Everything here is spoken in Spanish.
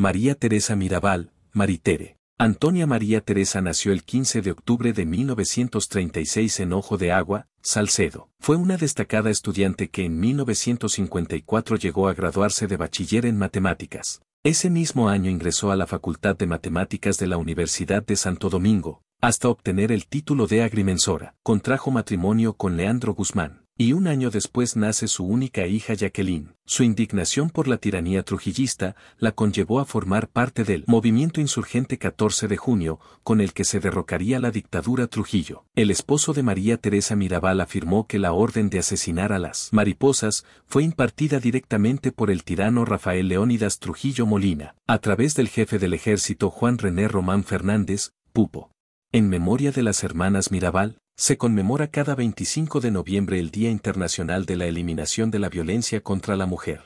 María Teresa Mirabal, Maritere. Antonia María Teresa nació el 15 de octubre de 1936 en Ojo de Agua, Salcedo. Fue una destacada estudiante que en 1954 llegó a graduarse de bachiller en matemáticas. Ese mismo año ingresó a la Facultad de Matemáticas de la Universidad de Santo Domingo, hasta obtener el título de agrimensora. Contrajo matrimonio con Leandro Guzmán y un año después nace su única hija Jacqueline. Su indignación por la tiranía trujillista la conllevó a formar parte del movimiento insurgente 14 de junio, con el que se derrocaría la dictadura Trujillo. El esposo de María Teresa Mirabal afirmó que la orden de asesinar a las mariposas fue impartida directamente por el tirano Rafael Leónidas Trujillo Molina, a través del jefe del ejército Juan René Román Fernández, Pupo. En memoria de las hermanas Mirabal, se conmemora cada 25 de noviembre el Día Internacional de la Eliminación de la Violencia contra la Mujer.